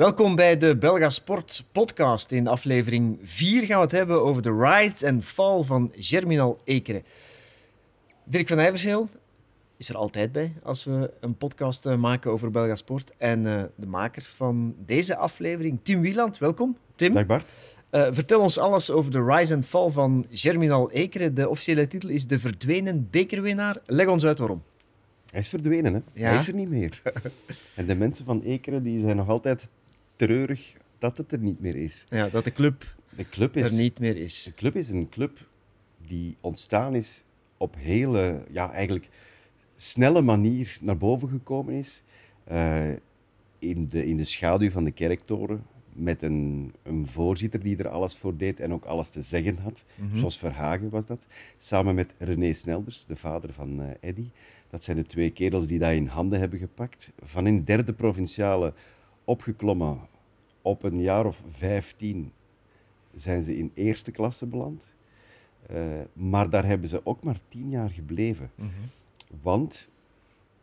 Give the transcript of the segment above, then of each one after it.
Welkom bij de Belga Sport podcast. In aflevering 4 gaan we het hebben over de rise en fall van Germinal Ekeren. Dirk van Nijversheel is er altijd bij als we een podcast eh, maken over Belga Sport. En eh, de maker van deze aflevering, Tim Wieland, welkom. Tim. Dag Bart. Eh, vertel ons alles over de rise en fall van Germinal Ekeren. De officiële titel is de verdwenen bekerwinnaar. Leg ons uit waarom. Hij is verdwenen, hè? Ja. Hij is er niet meer. en de mensen van Ekeren die zijn nog altijd treurig dat het er niet meer is. Ja, dat de club, de club is, er niet meer is. De club is een club die ontstaan is op hele, ja, eigenlijk snelle manier naar boven gekomen is. Eh, in, de, in de schaduw van de kerktoren. Met een, een voorzitter die er alles voor deed en ook alles te zeggen had. Mhm. Zoals Verhagen was dat. Samen met René Snelders, de vader van eh, Eddy. Dat zijn de twee kerels die dat in handen hebben gepakt. Van in derde provinciale opgeklommen op een jaar of vijftien zijn ze in eerste klasse beland. Eh, maar daar hebben ze ook maar tien jaar gebleven. Mhm. Want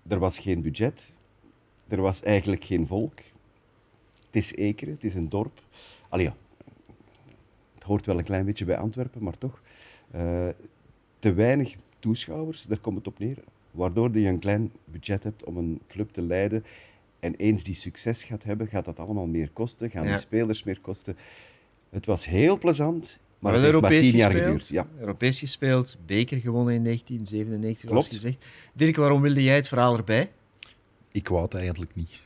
er was geen budget, er was eigenlijk geen volk. Het is Ekeren, het is een dorp. Al ja, het hoort wel een klein beetje bij Antwerpen, maar toch. Eh, te weinig toeschouwers, daar komt het op neer. Waardoor je een klein budget hebt om een club te leiden en eens die succes gaat hebben, gaat dat allemaal meer kosten, gaan de die spelers meer kosten. Het was heel plezant, maar het heeft maar tien jaar geduurd. Ja. Europees gespeeld, beker gewonnen in 1997, Klopt. gezegd. Dirk, waarom wilde jij het verhaal erbij? Ik wou het eigenlijk niet.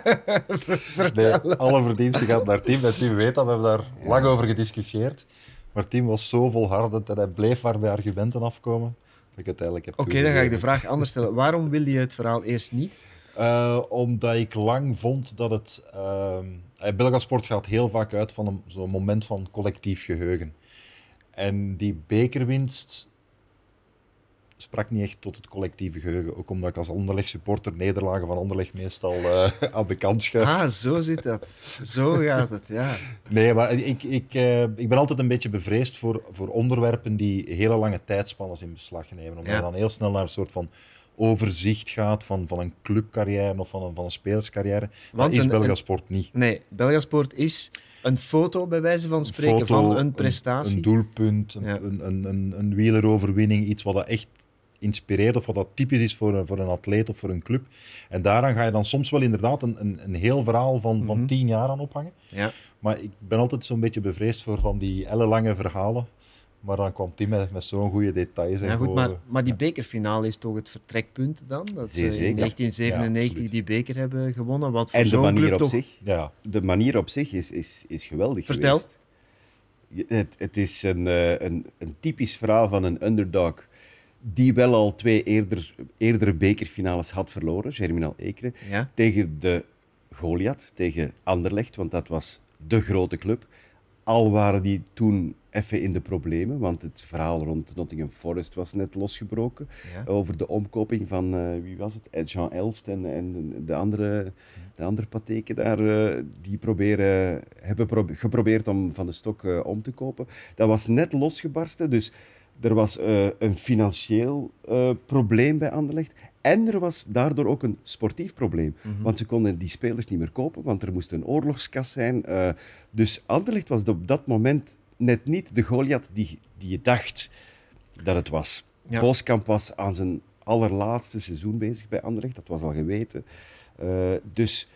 nee, alle verdiensten gaat naar Tim. En Tim weet dat, we hebben daar lang over gediscussieerd. Maar Tim was zo volhardend en hij bleef waar bij argumenten afkomen, dat ik het eigenlijk heb Oké, dan ga ik de vraag anders stellen. Waarom wilde je het verhaal eerst niet? Eh, omdat ik lang vond dat het. Uh, Belgasport gaat heel vaak uit van zo'n moment van collectief geheugen. En die bekerwinst sprak niet echt tot het collectieve geheugen. Ook omdat ik als Anderlecht supporter nederlagen van Anderlecht meestal eh, aan de kant schuif. Ah, zo zit dat. zo gaat het, ja. Nee, maar ik, ik, ik ben altijd een beetje bevreesd voor, voor onderwerpen die hele lange tijdspannen in beslag nemen. Omdat je dan heel snel naar een soort van overzicht gaat van, van een clubcarrière of van een, van een spelerscarrière. dat is Belgasport niet. Nee, Belgasport is een foto, bij wijze van spreken, van een prestatie. Een, doelpunt, een, een, een, wieleroverwinning, iets wat dat echt inspireert of wat dat typisch is voor een, voor een atleet of voor een club. En daaraan ga je dan soms wel inderdaad een, een, een heel verhaal van, van mhm. tien jaar aan ophangen. Ja. Maar ik ben altijd zo'n beetje bevreesd voor van die ellenlange verhalen maar dan kwam die met, met zo'n goede details. Ja, goed, maar, maar die bekerfinale is toch het vertrekpunt dan? Dat ze in 1997 die beker hebben gewonnen. Wat voor en de manier, op toch... zich, ja. de manier op zich is, is, is geweldig Vertel. Het, het, is een, eh, een, een, typisch verhaal van een underdog die wel al twee eerder, eerdere bekerfinales had verloren, Germinal Ekeren, tegen de Goliath, tegen Anderlecht, want dat was de grote club. Al waren die toen even in de problemen, want het verhaal rond Nottingham Forest was net losgebroken. Over de omkoping van, eh, wie was het, eh, Jean Elst en, en de andere, de andere patheken daar, eh, die proberen, hebben geprobeerd om van de stok om te kopen. Dat was net losgebarsten, dus er was een financieel probleem bij Anderlecht en er was daardoor ook een sportief probleem. Mhm. Want ze konden die spelers niet meer kopen, want er moest een oorlogskas zijn. dus Anderlecht was op dat moment net niet de Goliath die, die je dacht dat het was. Ja. Boskamp was aan zijn allerlaatste seizoen bezig bij Anderlecht, dat was al geweten. Eh, dus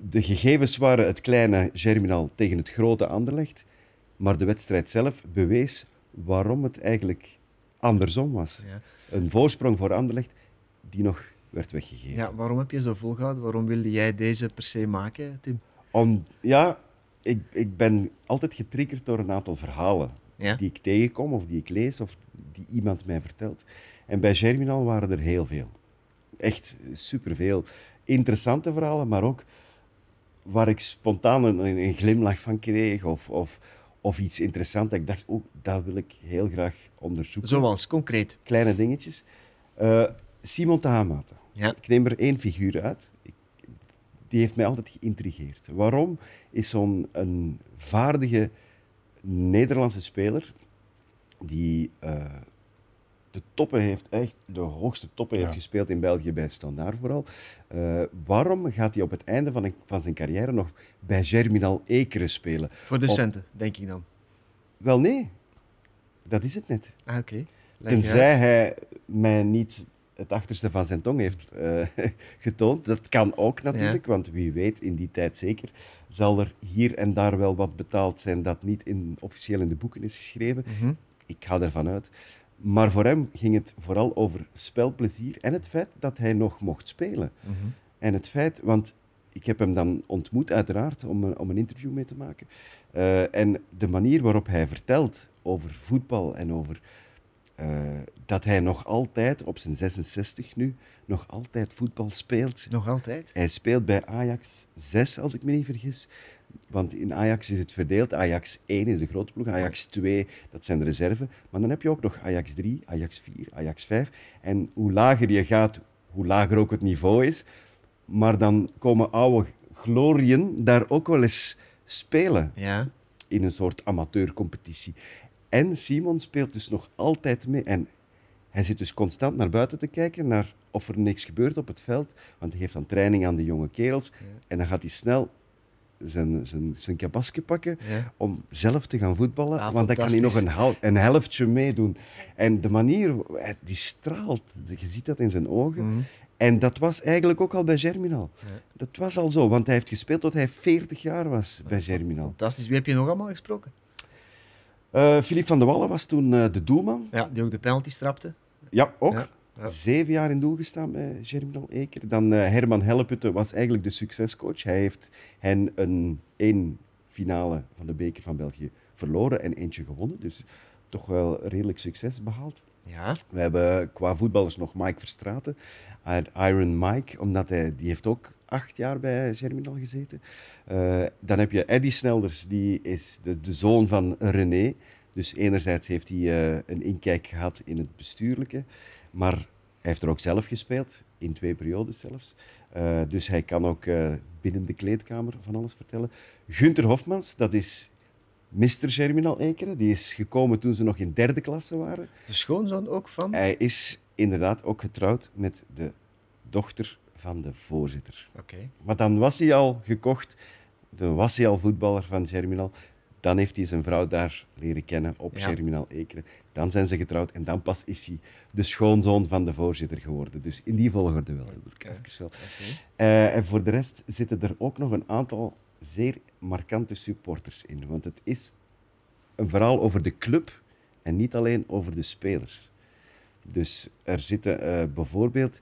de gegevens waren het kleine Germinal tegen het grote Anderlecht, maar de wedstrijd zelf bewees waarom het eigenlijk andersom was. Ja. Een voorsprong voor Anderlecht die nog werd weggegeven. Ja, waarom heb je zo volgehouden? Waarom wilde jij deze per se maken, Tim? Om, ja, ik, ik ben altijd getriggerd door een aantal verhalen die ik tegenkom of die ik lees of die iemand mij vertelt. En bij Germinal waren er heel veel. Echt superveel. Interessante verhalen, maar ook waar ik spontaan een, glimlach van kreeg of, of, of iets interessants. ik dacht, oh, dat wil ik heel graag onderzoeken. Zoals, concreet. Kleine dingetjes. Uh, Simon Tahamata. Ik neem er één figuur uit die heeft mij altijd geïntrigeerd. Waarom is zo'n een vaardige Nederlandse speler die eh, de toppen heeft, echt de hoogste toppen heeft gespeeld in België bij Standaard vooral. Eh, waarom gaat hij op het einde van, van zijn carrière nog bij Germinal Ekeren spelen? Voor de centen, denk ik dan. Wel nee, dat is het net. Ah, oké. Okay. Tenzij hij mij niet het achterste van zijn tong heeft eh, getoond. Dat kan ook natuurlijk, want wie weet, in die tijd zeker, zal er hier en daar wel wat betaald zijn dat niet in, officieel in de boeken is geschreven. Mhm. Ik ga ervan uit. Maar voor hem ging het vooral over spelplezier en het feit dat hij nog mocht spelen. Mhm. En het feit, want ik heb hem dan ontmoet, uiteraard, om een, om een interview mee te maken. Eh, en de manier waarop hij vertelt over voetbal en over eh, dat hij nog altijd, op zijn 66 nu, nog altijd voetbal speelt. Nog altijd? Hij speelt bij Ajax 6, als ik me niet vergis. Want in Ajax is het verdeeld. Ajax 1 is de grote ploeg, Ajax 2, dat zijn de reserve. Maar dan heb je ook nog Ajax 3, Ajax 4, Ajax 5. En hoe lager je gaat, hoe lager ook het niveau is. Maar dan komen oude glorieën daar ook wel eens spelen. Ja. In een soort amateurcompetitie. En Simon speelt dus nog altijd mee. En hij zit dus constant naar buiten te kijken, naar of er niks gebeurt op het veld. Want hij geeft dan training aan de jonge kerels. En dan gaat hij snel zijn, zijn, zijn kabasje pakken om zelf te gaan voetballen. Ah, want dan kan hij nog een, half een helftje meedoen. En de manier, eh, die straalt. Je ziet dat in zijn ogen. Mhm. En dat was eigenlijk ook al bij Germinal. Dat was al zo, want hij heeft gespeeld tot hij 40 jaar was bij Germinal. Fantastisch. Wie heb je nog allemaal gesproken? Uh, Philippe van de Wallen was toen eh, de doelman. Ja, die ook de penalty strapte. Ja, ook. Zeven jaar in doel gestaan met Germinal Eker. Dan eh, Herman Helleputte was eigenlijk de succescoach. Hij heeft hen een één finale van de beker van België verloren en eentje gewonnen. Dus toch wel redelijk succes behaald. Ja. We hebben qua voetballers nog Mike Verstraten, Iron Mike, omdat hij die heeft ook acht jaar bij Germinal gezeten. Uh, dan heb je Eddy Snelders, die is de, de zoon van René. Dus enerzijds heeft hij eh, een inkijk gehad in het bestuurlijke, maar hij heeft er ook zelf gespeeld, in twee periodes zelfs. Eh, dus hij kan ook eh, binnen de kleedkamer van alles vertellen. Gunther Hofmans, dat is Mr. Germinal Ekeren. Die is gekomen toen ze nog in derde klasse waren. De schoonzoon ook van? Hij is inderdaad ook getrouwd met de dochter van de voorzitter. Oké. Maar dan was hij al gekocht, dan was hij al voetballer van Germinal. Dan heeft hij zijn vrouw daar leren kennen op ja. Germinal Ekeren. Dan zijn ze getrouwd en dan pas is hij de schoonzoon van de voorzitter geworden. Dus in die volgorde wel. Dat ik even wel. Eh, en voor de rest zitten er ook nog een aantal zeer markante supporters in. Want het is een verhaal over de club en niet alleen over de spelers. Dus er zitten eh, bijvoorbeeld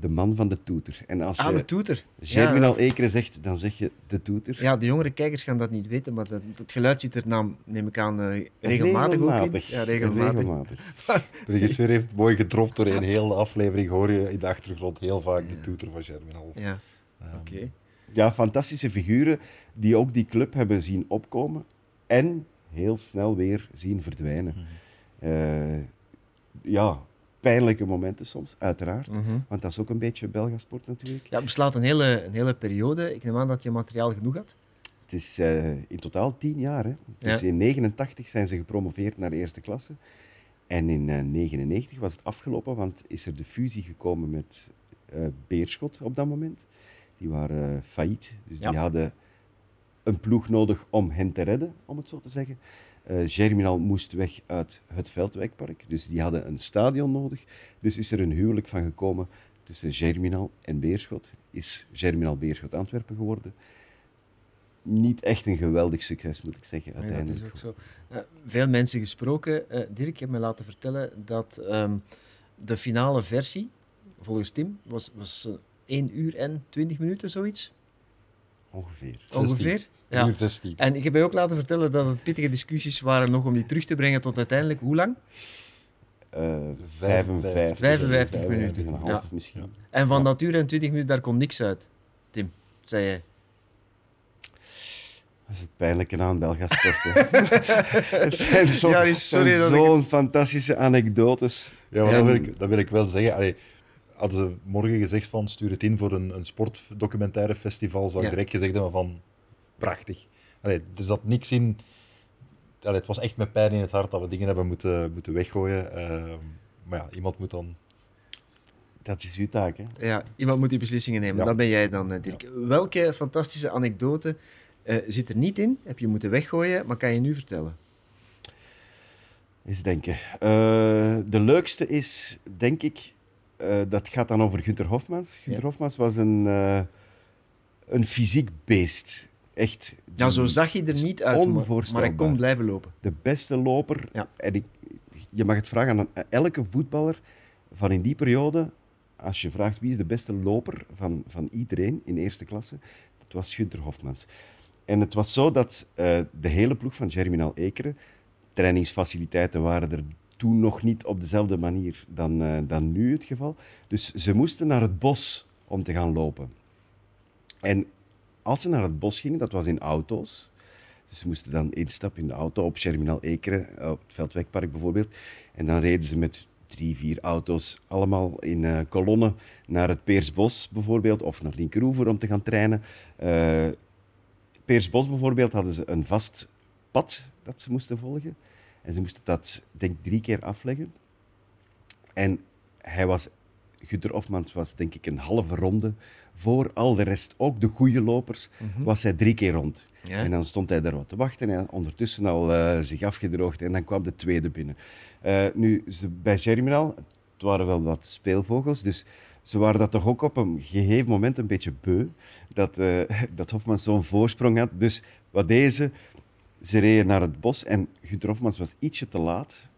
de man van de toeter. En als ah, de toeter. Germinal ja. zegt, dan zeg je de toeter. Ja, de jongere kijkers gaan dat niet weten, maar het geluid zit er naam, neem ik aan, uh, eh, regelmatig, regelmatig, ook in. Ja, regelmatig. regelmatig. de regisseur heeft het mooi gedropt door een hele aflevering hoor je in de achtergrond heel vaak ja. de toeter van Germinal. Ja, ehm, Ja, fantastische figuren die ook die club hebben zien opkomen en heel snel weer zien verdwijnen. Mm ja, pijnlijke momenten soms, uiteraard. Mhm. Want dat is ook een beetje Belgasport natuurlijk. Ja, het beslaat een hele, een hele periode. Ik neem aan dat je materiaal genoeg had. Het is eh, in totaal tien jaar. Hè. Dus in 89 zijn ze gepromoveerd naar de eerste klasse. En in 1999 eh, was het afgelopen, want is er de fusie gekomen met uh, Beerschot op dat moment. Die waren failliet, dus die hadden een ploeg nodig om hen te redden, om het zo te zeggen. Eh, Germinal moest weg uit het Veldwijkpark, dus die hadden een stadion nodig. Dus is er een huwelijk van gekomen tussen Germinal en Beerschot. Is Germinal Beerschot Antwerpen geworden. Niet echt een geweldig succes, moet ik zeggen, uiteindelijk. dat is ook zo. veel mensen gesproken. Eh, Dirk, je hebt me laten vertellen dat ehm, de finale versie, volgens Tim, was, was 1 eh, uur en 20 minuten, zoiets. Ongeveer. 16. Ongeveer? Ja. En ik heb je ook laten vertellen dat het pittige discussies waren nog om die terug te brengen tot uiteindelijk hoe lang? Uh, 55, 55, minuten. En half misschien. En van ja. dat uur en 20 minuten, daar komt niks uit, Tim, zei jij. Dat is het pijnlijke aan sporten. het zijn zo'n zo fantastische anekdotes. Ja, maar dat, wil ik, dat wil ik wel zeggen hadden ze morgen gezegd van stuur het in voor een, een sportdocumentaire festival, zou ik direct gezegd hebben van prachtig. er zat niks in. het was echt met pijn in het hart dat we dingen hebben moeten, moeten weggooien. Ehm, maar ja, iemand moet dan dat is uw taak. Hè? Ja, iemand moet die beslissingen nemen. Dat ben jij dan, eh, Dirk. Welke fantastische anekdote eh, zit er niet in? Heb je moeten weggooien, maar kan je nu vertellen? Eens denken. Uh, de leukste is, denk ik, eh, dat gaat dan over Günter Hofmans. Günter Hofmans was een, eh, een fysiek beest. Echt. Ja, zo zag je er niet uit, maar hij kon blijven lopen. De beste loper. Ja. En ik, je mag het vragen aan elke voetballer van in die periode. Als je vraagt wie is de beste loper van, van iedereen in eerste klasse, dat was Günter Hofmans. En het was zo dat eh, de hele ploeg van Germinal Ekeren, trainingsfaciliteiten waren er toen nog niet op dezelfde manier dan, eh, dan nu het geval. Dus ze moesten naar het bos om te gaan lopen. En als ze naar het bos gingen, dat was in auto's. Dus ze moesten dan instappen in de auto op Terminal Ekeren, eh, op het Veldwegpark bijvoorbeeld. En dan reden ze met drie, vier auto's, allemaal in uh, kolonnen naar het Peersbos bijvoorbeeld, of naar Linkeroever om te gaan trainen. Uh, Peersbos bijvoorbeeld hadden ze een vast pad dat ze moesten volgen. En ze moesten dat, denk drie keer afleggen. En hij was, Guder Hofmans was denk ik een halve ronde voor al de rest, ook de goede lopers, mhm. was hij drie keer rond. En dan stond hij daar wat te wachten. en had ondertussen al eh, zich afgedroogd en dan kwam de tweede binnen. Eh, nu, ze, bij Germinal, het waren wel wat speelvogels, dus ze waren dat toch ook op een gegeven moment een beetje beu, dat, uh, dat Hofmans zo'n voorsprong had. Dus wat deze, ze reden naar het bos en Gunther was ietsje te laat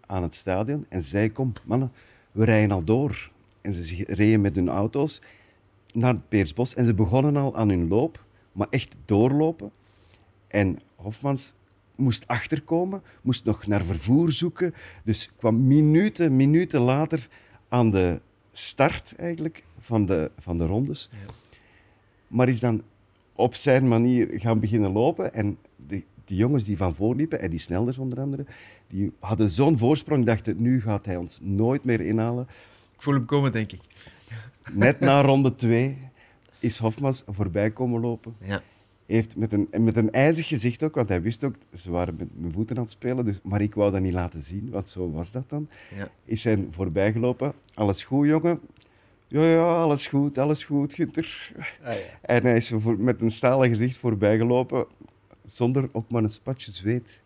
aan het stadion. En zei, kom mannen, we rijden al door. En ze reden met hun auto's naar het Peersbos. En ze begonnen al aan hun loop, maar echt doorlopen. En Hofmans moest achterkomen, moest nog naar vervoer zoeken. Dus kwam minuten, minuten later aan de start eigenlijk van de, van de rondes. Maar is dan op zijn manier gaan beginnen lopen. En de, die jongens die van voor liepen, en die Snelders onder andere, die hadden zo'n voorsprong, dachten nu gaat hij ons nooit meer inhalen. Ik voel hem komen, denk ik. Net na ronde 2 is Hofmans voorbij komen lopen. Ja. Heeft met een, met een ijzig gezicht ook, want hij wist ook, ze waren met mijn voeten aan het spelen, dus, maar ik wou dat niet laten zien, want zo was dat dan. Ja. Is zijn voorbij gelopen. Alles goed, jongen? Ja, ja, alles goed, alles goed, Gunter. Ah, ja. En hij is met een stalen gezicht voorbij gelopen zonder ook maar een spatje zweet.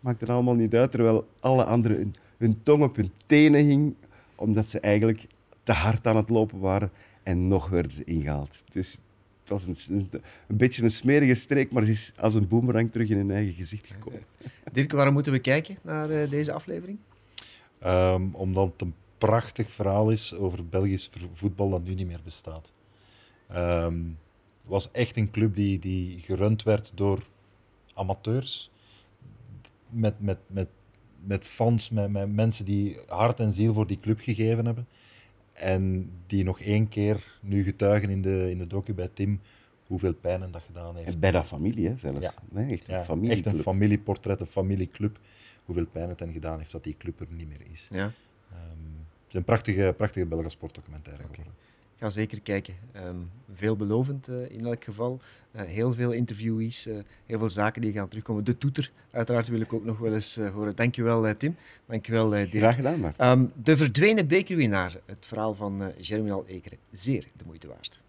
Maakt er allemaal niet uit, terwijl alle anderen hun, hun tong op hun tenen hingen, omdat ze eigenlijk te hard aan het lopen waren en nog werden ze ingehaald. Dus het was een, een, beetje een smerige streek, maar het is als een boemerang terug in hun eigen gezicht gekomen. Dirk, waarom moeten we kijken naar eh, deze aflevering? Ehm, omdat het een prachtig verhaal is over Belgisch voetbal dat nu niet meer bestaat. Ehm, het was echt een club die, die gerund werd door amateurs, met, met, met, met fans, met, met mensen die hart en ziel voor die club gegeven hebben. En die nog één keer nu getuigen in de, in de docu bij Tim hoeveel pijn het dat gedaan heeft. Bij dat familie zelfs. echt, een familieclub. echt een familieportret, een familieclub. Hoeveel pijn het hen gedaan heeft dat die club er niet meer is. Ja. Ehm, het is een prachtige, prachtige Belgische sportdocumentaire geworden ga zeker kijken. Um, veelbelovend eh, in elk geval. Eh, heel veel interviewees, eh, heel veel zaken die gaan terugkomen. De toeter, uiteraard, wil ik ook nog wel eens horen. Dankjewel, Tim. Dankjewel, Dirk. Graag gedaan, Mark. Ehm, de verdwenen bekerwinnaar. Het verhaal van Germinal Ekere. Zeer de moeite waard.